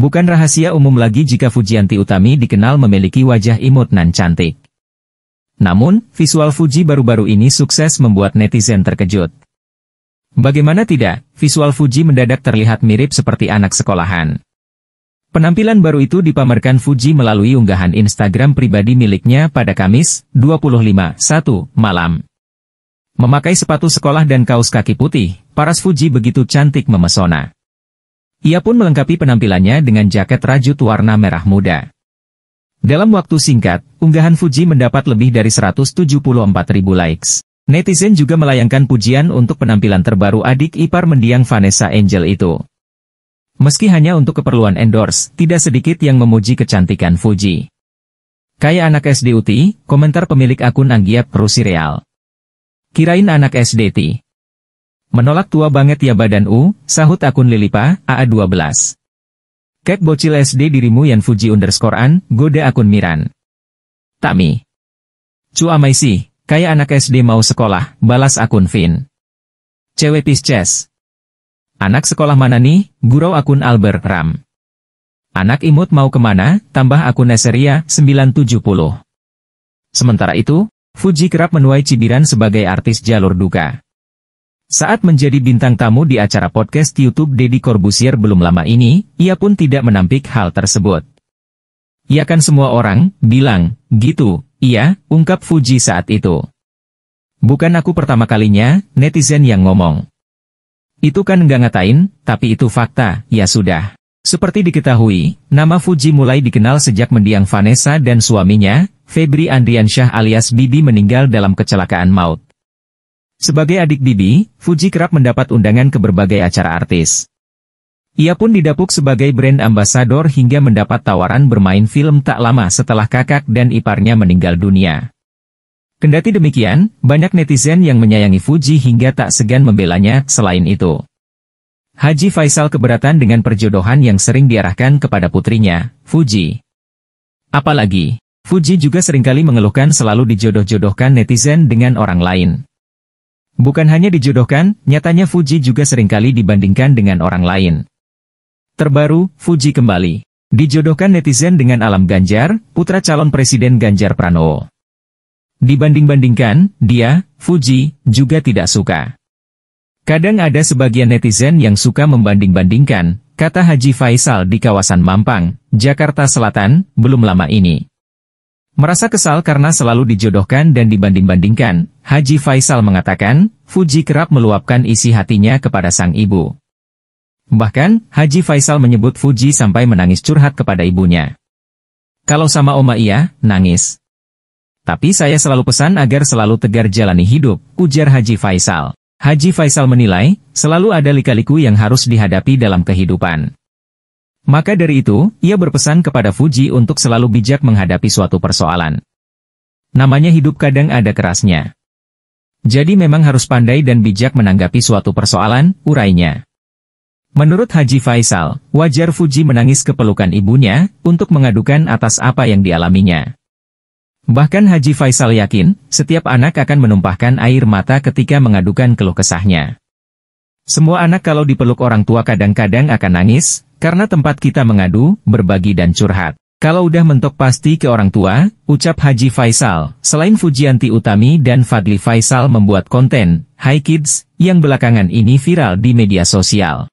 Bukan rahasia umum lagi jika Fujianti Utami dikenal memiliki wajah imut nan cantik. Namun, visual Fuji baru-baru ini sukses membuat netizen terkejut. Bagaimana tidak, visual Fuji mendadak terlihat mirip seperti anak sekolahan. Penampilan baru itu dipamerkan Fuji melalui unggahan Instagram pribadi miliknya pada Kamis, 25.1 malam. Memakai sepatu sekolah dan kaos kaki putih, paras Fuji begitu cantik memesona. Ia pun melengkapi penampilannya dengan jaket rajut warna merah muda. Dalam waktu singkat, unggahan Fuji mendapat lebih dari 174 ribu likes. Netizen juga melayangkan pujian untuk penampilan terbaru adik ipar mendiang Vanessa Angel itu. Meski hanya untuk keperluan endorse, tidak sedikit yang memuji kecantikan Fuji. Kayak anak SDUT, komentar pemilik akun Anggiap Prusireal. Kirain anak SDT. Menolak tua banget ya badan U, sahut akun Lilipa, AA12. Kek bocil SD dirimu yang Fuji underscore an, goda akun Miran. Tami. Cua Maisi, kayak anak SD mau sekolah, balas akun Vin. Cewek pisces. Anak sekolah mana nih, gurau akun Albert Ram. Anak imut mau kemana, tambah akun Neseria, 970. Sementara itu, Fuji kerap menuai cibiran sebagai artis jalur duka. Saat menjadi bintang tamu di acara podcast YouTube Deddy Corbusier belum lama ini, ia pun tidak menampik hal tersebut. Ia ya kan semua orang, bilang, gitu, iya, ungkap Fuji saat itu. Bukan aku pertama kalinya, netizen yang ngomong. Itu kan nggak ngatain, tapi itu fakta, ya sudah. Seperti diketahui, nama Fuji mulai dikenal sejak mendiang Vanessa dan suaminya, Febri Andriansyah alias Bibi meninggal dalam kecelakaan maut. Sebagai adik Bibi, Fuji kerap mendapat undangan ke berbagai acara artis. Ia pun didapuk sebagai brand ambassador hingga mendapat tawaran bermain film tak lama setelah kakak dan iparnya meninggal dunia. Kendati demikian, banyak netizen yang menyayangi Fuji hingga tak segan membelanya selain itu. Haji Faisal keberatan dengan perjodohan yang sering diarahkan kepada putrinya, Fuji. Apalagi, Fuji juga seringkali mengeluhkan selalu dijodoh-jodohkan netizen dengan orang lain. Bukan hanya dijodohkan, nyatanya Fuji juga seringkali dibandingkan dengan orang lain. Terbaru, Fuji kembali. Dijodohkan netizen dengan Alam Ganjar, putra calon Presiden Ganjar Pranowo. Dibanding-bandingkan, dia, Fuji, juga tidak suka. Kadang ada sebagian netizen yang suka membanding-bandingkan, kata Haji Faisal di kawasan Mampang, Jakarta Selatan, belum lama ini. Merasa kesal karena selalu dijodohkan dan dibanding-bandingkan, Haji Faisal mengatakan, Fuji kerap meluapkan isi hatinya kepada sang ibu. Bahkan, Haji Faisal menyebut Fuji sampai menangis curhat kepada ibunya. Kalau sama Oma iya, nangis. Tapi saya selalu pesan agar selalu tegar jalani hidup, ujar Haji Faisal. Haji Faisal menilai, selalu ada lika-liku yang harus dihadapi dalam kehidupan. Maka dari itu, ia berpesan kepada Fuji untuk selalu bijak menghadapi suatu persoalan. Namanya hidup kadang ada kerasnya. Jadi memang harus pandai dan bijak menanggapi suatu persoalan, urainya. Menurut Haji Faisal, wajar Fuji menangis ke pelukan ibunya, untuk mengadukan atas apa yang dialaminya. Bahkan Haji Faisal yakin, setiap anak akan menumpahkan air mata ketika mengadukan keluh kesahnya. Semua anak kalau dipeluk orang tua kadang-kadang akan nangis, karena tempat kita mengadu, berbagi dan curhat. Kalau udah mentok pasti ke orang tua, ucap Haji Faisal. Selain Fujianti Utami dan Fadli Faisal membuat konten, Hi Kids, yang belakangan ini viral di media sosial.